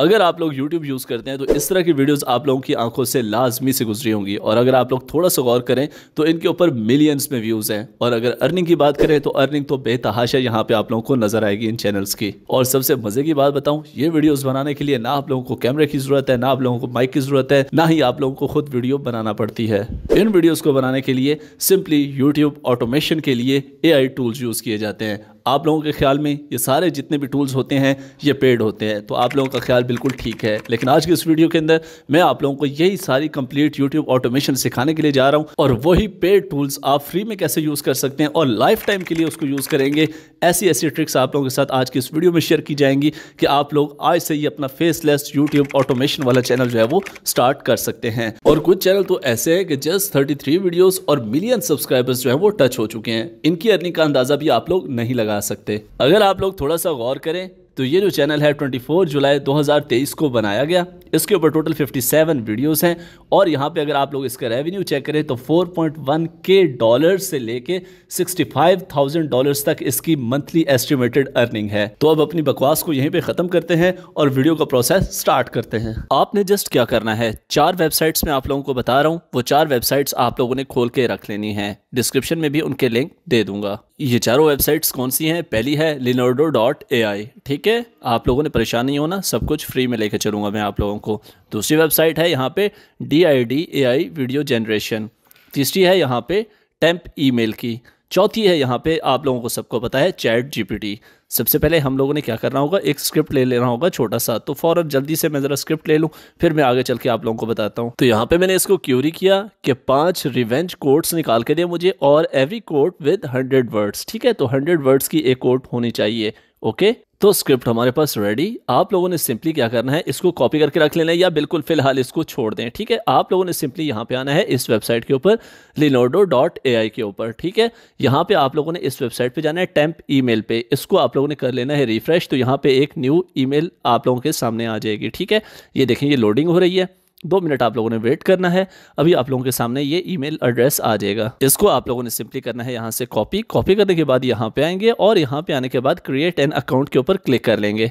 अगर आप लोग YouTube यूज़ करते हैं तो इस तरह की वीडियोस आप लोगों की आंखों से लाजमी से गुजरी होंगी और अगर आप लोग थोड़ा सा गौर करें तो इनके ऊपर मिलियंस में व्यूज़ हैं और अगर अर्निंग की बात करें तो अर्निंग तो बेतहाशा यहाँ पे आप लोगों को नजर आएगी इन चैनल्स की और सबसे मज़े की बात बताऊँ ये वीडियोज़ बनाने के लिए ना आप लोगों को कैमरे की ज़रूरत है ना आप लोगों को माइक की ज़रूरत है ना ही आप लोगों को खुद वीडियो बनाना पड़ती है इन वीडियोज़ को बनाने के लिए सिंपली यूट्यूब ऑटोमेशन के लिए ए टूल्स यूज़ किए जाते हैं आप लोगों के ख्याल में ये सारे जितने भी टूल्स होते हैं ये पेड होते हैं तो आप लोगों का ख्याल बिल्कुल ठीक है लेकिन आज की इस वीडियो के अंदर मैं आप लोगों को यही सारी कंप्लीट यूट्यूब ऑटोमेशन सिखाने के लिए जा रहा हूँ और वही पेड टूल्स आप फ्री में कैसे यूज़ कर सकते हैं और लाइफ टाइम के लिए उसको यूज़ करेंगे ऐसी ऐसी ट्रिक्स आप लोगों के साथ आज की इस वीडियो में शेयर की जाएंगी कि आप लोग आज से ही अपना फेसलेस यूट्यूब ऑटोमेशन वाला चैनल जो है वो स्टार्ट कर सकते हैं और कुछ चैनल तो ऐसे हैं कि जस्ट थ्री वीडियोस और मिलियन सब्सक्राइबर्स जो है वो टच हो चुके हैं इनकी अर्निंग का अंदाज़ा भी आप लोग नहीं लगा आ सकते अगर आप लोग थोड़ा सा गौर करें तो ये जो चैनल है 24 जुलाई 2023 को बनाया गया इसके ऊपर टोटल 57 वीडियोस हैं और यहाँ पे अगर आप लोग इसका रेवेन्यू चेक करें तो 4.1 के डॉलर से लेके 65,000 डॉलर्स तक इसकी मंथली एस्टिमेटेड अर्निंग है तो अब अपनी बकवास को यहीं पे ख़त्म करते हैं और वीडियो का प्रोसेस स्टार्ट करते हैं आपने जस्ट क्या करना है चार वेबसाइट्स में आप लोगों को बता रहा हूँ वो चार वेबसाइट्स आप लोगों ने खोल के रख लेनी है डिस्क्रिप्शन में भी उनके लिंक दे दूंगा ये चारों वेबसाइट्स कौन सी हैं पहली है लिनोडो डॉट ए आई ठीक है आप लोगों ने परेशान नहीं होना सब कुछ फ्री में लेकर चलूँगा मैं आप लोगों को दूसरी वेबसाइट है यहाँ पे D I D A I video generation तीसरी है यहाँ पे टेम्प मेल की चौथी है यहाँ पे आप लोगों को सबको पता है चैट जीपीटी सबसे पहले हम लोगों ने क्या करना होगा एक स्क्रिप्ट ले लेना होगा छोटा सा तो फ़ौरन जल्दी से मैं ज़रा स्क्रिप्ट ले लूँ फिर मैं आगे चल के आप लोगों को बताता हूँ तो यहाँ पे मैंने इसको क्यूरी किया कि पांच रिवेंज कोर्ट्स निकाल के दे मुझे और every quote with hundred words ठीक है तो हंड्रेड वर्ड्स की एक कोर्ट होनी चाहिए ओके तो स्क्रिप्ट हमारे पास रेडी आप लोगों ने सिंपली क्या करना है इसको कॉपी करके रख लेना है या बिल्कुल फिलहाल इसको छोड़ दें ठीक है आप लोगों ने सिंपली यहाँ पे आना है इस वेबसाइट के ऊपर लिनोडो डॉट ए आई के ऊपर ठीक है यहाँ पे आप लोगों ने इस वेबसाइट पे जाना है टेम्प ई पे इसको आप लोगों ने कर लेना है रिफ्रेश तो यहाँ पर एक न्यू ई आप लोगों के सामने आ जाएगी ठीक है ये देखें ये लोडिंग हो रही है दो मिनट आप लोगों ने वेट करना है अभी आप लोगों के सामने ये ईमेल एड्रेस आ जाएगा इसको आप लोगों ने सिंपली करना है यहाँ से कॉपी कॉपी करने के बाद यहाँ पे आएंगे और यहाँ पे आने के बाद क्रिएट एन अकाउंट के ऊपर क्लिक कर लेंगे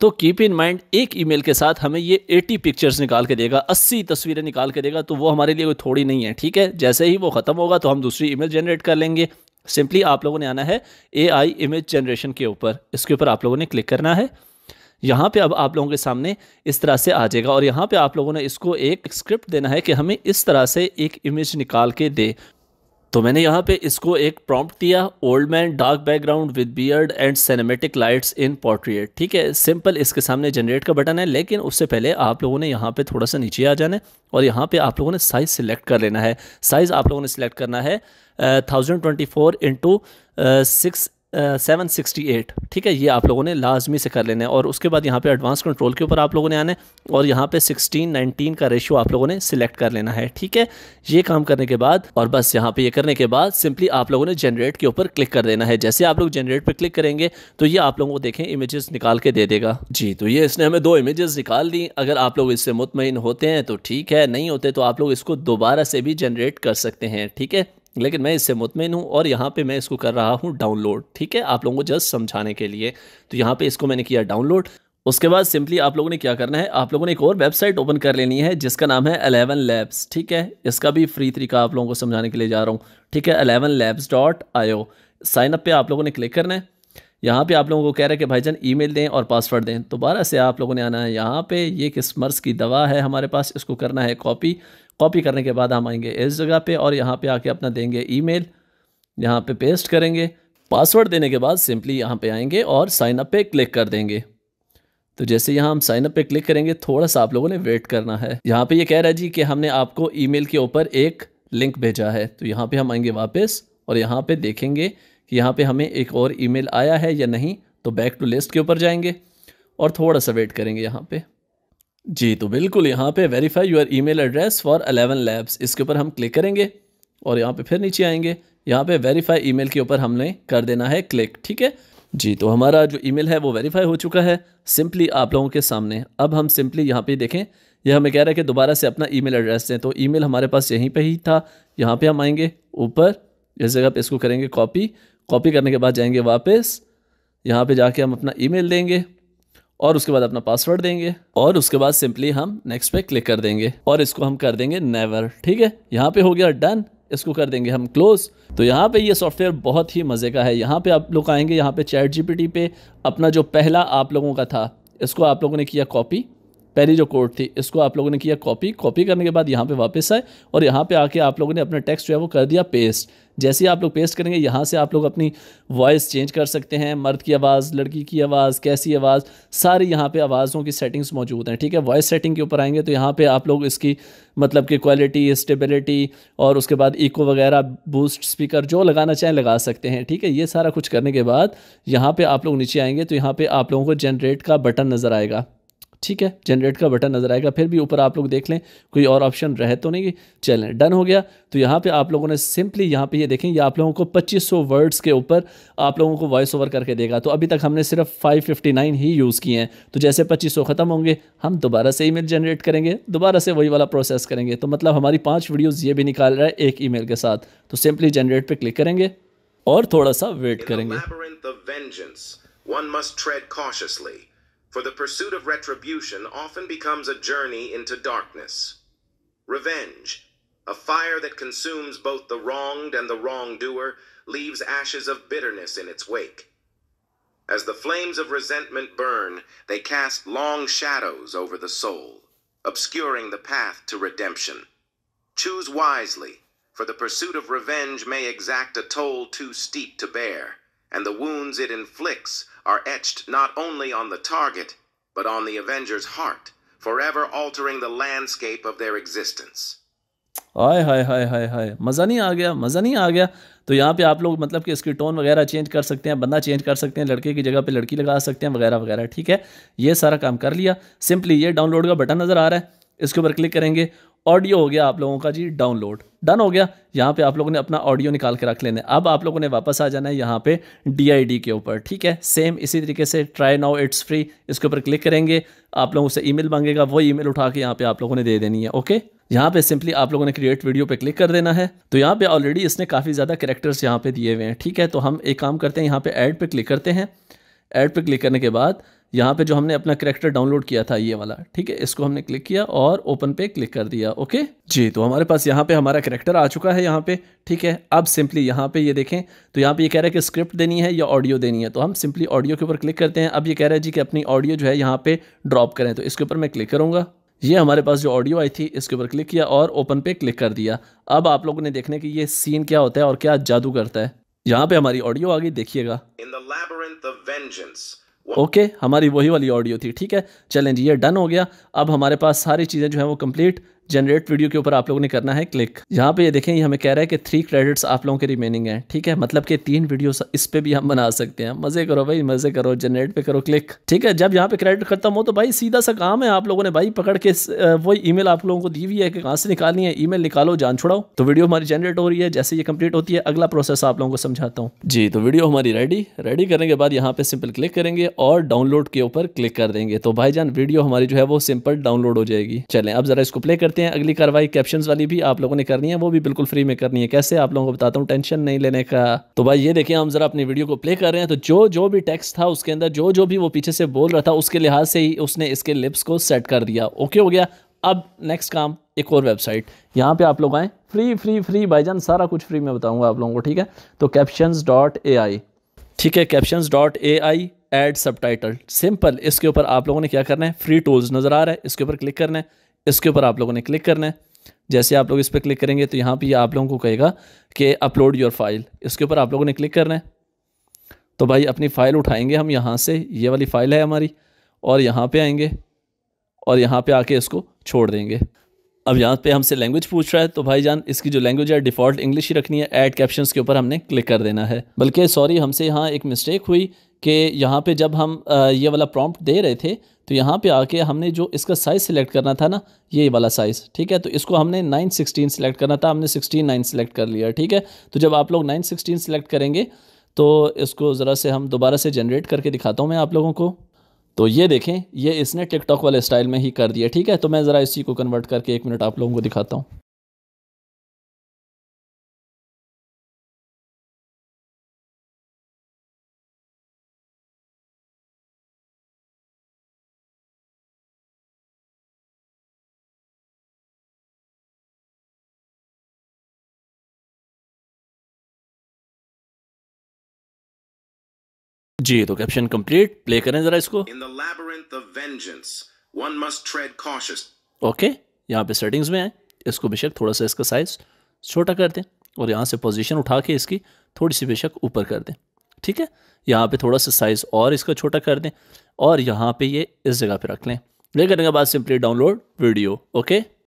तो कीप इन माइंड एक ईमेल के साथ हमें ये 80 पिक्चर्स निकाल के देगा 80 तस्वीरें निकाल के देगा तो वो हमारे लिए कोई थोड़ी नहीं है ठीक है जैसे ही वो ख़त्म होगा तो हम दूसरी ईमेल जनरेट कर लेंगे सिंपली आप लोगों ने आना है ए आई इमेज जनरेशन के ऊपर इसके ऊपर आप लोगों ने क्लिक करना है यहाँ पे अब आप लोगों के सामने इस तरह से आ जाएगा और यहाँ पे आप लोगों ने इसको एक स्क्रिप्ट देना है कि हमें इस तरह से एक इमेज निकाल के दे तो मैंने यहाँ पे इसको एक प्रॉम्प्ट दिया old man dark background with beard and cinematic lights in portrait ठीक है सिंपल इसके सामने जनरेट का बटन है लेकिन उससे पहले आप लोगों ने यहाँ पे थोड़ा सा नीचे आ जाना है और यहाँ पे आप लोगों ने साइज़ सिलेक्ट कर लेना है साइज़ आप लोगों ने सिलेक्ट करना है thousand twenty four into six seven sixty eight ठीक है ये आप लोगों ने लाजमी से कर लेना है और उसके बाद यहाँ पे एडवांस कंट्रोल के ऊपर आप लोगों ने आना है और यहाँ पे सिक्सटीन नाइनटीन का रेशियो आप लोगों ने सिलेक्ट कर लेना है ठीक है ये काम करने के बाद और बस यहाँ पे ये करने के बाद सिंपली आप लोगों ने जनरेट के ऊपर क्लिक कर देना है जैसे आप लोग जनरेट पर क्लिक करेंगे तो ये आप लोगों को देखें इमेजेस निकाल के दे देगा जी तो ये इसने हमें दो इमेजेस निकाल दी अगर आप लोग इससे मुतमिन होते हैं तो ठीक है नहीं होते तो आप लोग इसको दोबारा से भी जनरेट कर सकते हैं ठीक है लेकिन मैं इससे मुतमिन हूँ और यहाँ पे मैं इसको कर रहा हूँ डाउनलोड ठीक है आप लोगों को जस्ट समझाने के लिए तो यहाँ पे इसको मैंने किया डाउनलोड उसके बाद सिंपली आप लोगों ने क्या करना है आप लोगों ने एक और वेबसाइट ओपन कर लेनी है जिसका नाम है अलेवन लैब्स ठीक है इसका भी फ्री तरीका आप लोगों को समझाने के लिए जा रहा हूँ ठीक है ElevenLabs dot io sign up पर आप लोगों ने क्लिक करना है यहाँ पे आप लोगों को कह रहा है कि भाईजान ईमेल दें और पासवर्ड दें दोबारा से आप लोगों ने आना है यहाँ पे ये किस्मर्स की दवा है हमारे पास इसको करना है कॉपी कॉपी करने के बाद हम आएंगे इस जगह पे और यहाँ पे आके अपना देंगे ईमेल यहाँ पे पेस्ट करेंगे पासवर्ड देने के बाद सिंपली यहाँ पर आएंगे और साइनअप पर क्लिक कर देंगे तो जैसे यहाँ हम साइन अप पे क्लिक करेंगे थोड़ा सा आप लोगों ने वेट करना है यहाँ पर ये कह रहा है जी कि हमने आपको ई के ऊपर एक लिंक भेजा है तो यहाँ पर हम आएँगे वापस और यहाँ पे देखेंगे कि यहाँ पे हमें एक और ईमेल आया है या नहीं तो बैक टू लिस्ट के ऊपर जाएंगे और थोड़ा सा वेट करेंगे यहाँ पे जी तो बिल्कुल यहाँ पे verify your email address for ElevenLabs इसके ऊपर हम क्लिक करेंगे और यहाँ पे फिर नीचे आएंगे यहाँ पे वेरीफाई ईमेल के ऊपर हमने कर देना है क्लिक ठीक है जी तो हमारा जो ईमेल है वो वेरीफाई हो चुका है सिंपली आप लोगों के सामने अब हम सिंपली यहाँ पे देखें यह हमें कह रहा है कि दोबारा से अपना ईमेल एड्रेस दें तो ईमेल हमारे पास यहीं पे ही था यहाँ पे हम आएंगे ऊपर इस जगह पे इसको करेंगे कॉपी कॉपी करने के बाद जाएंगे वापस यहाँ पे जाके हम अपना ईमेल देंगे और उसके बाद अपना पासवर्ड देंगे और उसके बाद सिंपली हम नेक्स्ट पे क्लिक कर देंगे और इसको हम कर देंगे नेवर ठीक है यहाँ पे हो गया डन इसको कर देंगे हम क्लोज तो यहाँ पे ये सॉफ्टवेयर बहुत ही मज़े का है यहाँ पे आप लोग आएंगे यहाँ पे चैट जीपीटी पे अपना जो पहला आप लोगों का था इसको आप लोगों ने किया कॉपी पहली जो कोड थी इसको आप लोगों ने किया कॉपी कॉपी करने के बाद यहाँ पे वापस आए और यहाँ पे आके आप लोगों ने अपना टेक्स्ट जो है वो कर दिया पेस्ट जैसे ही आप लोग पेस्ट करेंगे यहाँ से आप लोग अपनी वॉइस चेंज कर सकते हैं मर्द की आवाज़ लड़की की आवाज़ कैसी आवाज़ सारी यहाँ पे आवाज़ों की सेटिंग्स मौजूद हैं ठीक है वॉइस सेटिंग के ऊपर आएंगे तो यहाँ पे आप लोग इसकी मतलब कि क्वालिटी स्टेबिलिटी और उसके बाद इको वगैरह बूस्ट स्पीकर जो लगाना चाहें लगा सकते हैं ठीक है ये सारा कुछ करने के बाद यहाँ पर आप लोग नीचे आएंगे तो यहाँ पर आप लोगों को जनरेट का बटन नज़र आएगा ठीक है जनरेट का बटन नज़र आएगा फिर भी ऊपर आप लोग देख लें कोई और ऑप्शन रहे तो नहीं चलें डन हो गया तो यहाँ पे आप लोगों ने सिंपली यहाँ पे ये यह देखें ये आप लोगों को 2500 वर्ड्स के ऊपर आप लोगों को वॉइस ओवर करके देगा तो अभी तक हमने सिर्फ 559 ही यूज़ किए हैं तो जैसे 2500 ख़त्म होंगे हम दोबारा से ई जनरेट करेंगे दोबारा से वही वाला प्रोसेस करेंगे तो मतलब हमारी पाँच वीडियोज़ ये भी निकाल रहा है एक ई के साथ तो सिंपली जनरेट पर क्लिक करेंगे और थोड़ा सा वेट करेंगे for the pursuit of retribution often becomes a journey into darkness. Revenge, a fire that consumes both the wronged and the wrongdoer, leaves ashes of bitterness in its wake. As the flames of resentment burn, they cast long shadows over the soul, obscuring the path to redemption. Choose wisely, for the pursuit of revenge may exact a toll too steep to bear and the wounds it inflicts are etched not only on the target, but on the Avenger's heart, forever altering the landscape of their existence. हाय हाय हाय हाय हाय मज़ा नहीं आ गया मज़ा नहीं आ गया तो यहाँ पे आप लोग मतलब कि इसकी टोन वगैरह चेंज कर सकते हैं बंदा चेंज कर सकते हैं लड़के की जगह पे लड़की लगा सकते हैं वगैरह वगैरह ठीक है ये सारा काम कर लिया सिंपली ये डाउनलोड का बटन नज़र आ रहा है इसके ऊपर क्लिक करेंगे ऑडियो हो गया आप लोगों का जी डाउनलोड डन हो गया यहाँ पे आप लोगों ने अपना ऑडियो निकाल के रख लेना है अब आप लोगों ने वापस आ जाना है यहाँ पे डी के ऊपर ठीक है सेम इसी तरीके से ट्राई नाउ इट्स फ्री इसके ऊपर क्लिक करेंगे आप लोगों से ईमेल मांगेगा वो ईमेल उठा के यहाँ पे आप लोगों ने दे देनी है ओके यहाँ पे सिंपली आप लोगों ने क्रिएट वीडियो पे क्लिक कर देना है तो यहाँ पे ऑलरेडी इसने काफ़ी ज़्यादा करेक्टर्स यहाँ पे दिए हुए हैं ठीक है तो हम एक काम करते हैं यहाँ पे ऐड पे क्लिक करते हैं ऐड पे क्लिक करने के बाद यहाँ पे जो हमने अपना करेक्टर डाउनलोड किया था ये वाला ठीक है इसको हमने क्लिक किया और ओपन पे क्लिक कर दिया ओके जी तो हमारे पास यहाँ पे हमारा करेक्टर आ चुका है यहाँ पे ठीक है अब सिंपली यहाँ पे ये देखें तो यहाँ पे ये यह कह रहा है कि स्क्रिप्ट देनी है या ऑडियो देनी है तो हम सिंपली ऑडियो के ऊपर क्लिक करते हैं अब ये कह रहा है जी कि अपनी ऑडियो जो है यहाँ पे ड्रॉप करें तो इसके ऊपर मैं क्लिक करूँगा ये हमारे पास जो ऑडियो आई थी इसके ऊपर क्लिक किया और ओपन पे क्लिक कर दिया अब आप लोगों ने देखने की ये सीन क्या होता है और क्या जादू करता है यहाँ पे हमारी ऑडियो आ गई देखिएगा ओके हमारी वही वाली ऑडियो थी ठीक है चलें जी ये डन हो गया अब हमारे पास सारी चीज़ें जो है वो कंप्लीट जनरेट वीडियो के ऊपर आप लोगों ने करना है क्लिक यहाँ पे ये देखें ये हमें कह रहा है कि थ्री क्रेडिट्स आप लोगों के रिमेनिंग है ठीक है मतलब कि तीन वीडियो इस पे भी हम बना सकते हैं मजे करो भाई मजे करो जनरेट पे करो क्लिक ठीक है जब यहाँ पे क्रेडिट खत्म हो तो भाई सीधा सा काम है आप लोगों ने भाई पकड़ के वही ई आप लोगों को दी हुई है कि कहाँ से निकालनी है ई निकालो जान छुड़ाओ तो वीडियो हमारी जनरेट हो रही है जैसे ये कंप्लीट होती है अगला प्रोसेस आप लोगों को समझाता हूँ जी तो वीडियो हमारी रेडी रेडी करने के बाद यहाँ पे सिंपल क्लिक करेंगे और डाउनलोड के ऊपर क्लिक कर देंगे तो भाई वीडियो हमारी जो है वो सिंपल डाउनलोड हो जाएगी चले अब जरा इसको प्ले करते हैं करते हैं अगली कार्रवाई कैप्शन वाली भी आप लोगों ने करनी है वो भी बिल्कुल फ्री में करनी है कैसे आप लोगों को बताता हूँ टेंशन नहीं लेने का तो भाई ये देखिए हम जरा अपनी वीडियो को प्ले कर रहे हैं तो जो जो भी टेक्स्ट था उसके अंदर जो जो भी वो पीछे से बोल रहा था उसके लिहाज से ही उसने इसके लिप्स को सेट कर दिया ओके हो गया अब नेक्स्ट काम एक और वेबसाइट यहाँ पे आप लोग आए फ्री फ्री फ्री भाईजान सारा कुछ फ्री में बताऊंगा आप लोगों को ठीक है तो कैप्शंस डॉट ए आई ठीक है captions dot A I add सब सिंपल इसके ऊपर आप लोगों ने क्या करना है फ्री टूल्स नज़र आ रहा है इसके ऊपर क्लिक करना है इसके ऊपर आप लोगों ने क्लिक करना है जैसे आप लोग इस पर क्लिक करेंगे तो यहाँ पर आप लोगों को कहेगा कि अपलोड योर फाइल इसके ऊपर आप लोगों ने क्लिक करना है तो भाई अपनी फ़ाइल उठाएंगे हम यहाँ से ये वाली फ़ाइल है हमारी और यहाँ पे आएंगे और यहाँ पे आके इसको छोड़ देंगे अब यहाँ पे हमसे लैंग्वेज पूछ रहा है तो भाई जान इसकी जो लैंग्वेज है डिफ़ॉल्ट इंग्लिश ही रखनी है ऐड कैप्शन के ऊपर हमने क्लिक कर देना है बल्कि सॉरी हमसे यहाँ एक मिस्टेक हुई कि यहाँ पर जब हम ये वाला प्रॉम्प्ट दे रहे थे तो यहाँ पे आके हमने जो इसका साइज़ सेलेक्ट करना था ना ये वाला साइज़ ठीक है तो इसको हमने नाइन सिक्सटीन सेलेक्ट करना था हमने सिक्सटीन नाइन सेलेक्ट कर लिया ठीक है तो जब आप लोग नाइन सिक्सटीन सेलेक्ट करेंगे तो इसको ज़रा से हम दोबारा से जनरेट करके दिखाता हूँ मैं आप लोगों को तो ये देखें ये इसने टिकटॉक वाले स्टाइल में ही कर दिया ठीक है तो मैं ज़रा इसी को कन्वर्ट करके एक मिनट आप लोगों को दिखाता हूँ जी तो कैप्शन कंप्लीट प्ले करें जरा इसको in the labyrinth of vengeance one must tread cautious okay यहां पे सेटिंग्स में है इसको बेशक थोड़ा सा इसका साइज छोटा कर दें और यहां से पोजीशन उठा के इसकी थोड़ी सी बेशक ऊपर कर दें ठीक है यहां पे थोड़ा सा साइज़ और इसका छोटा कर दें और यहां पे ये इस जगह पे रख लें प्ले करने के बाद सिंपली डाउनलोड वीडियो ओके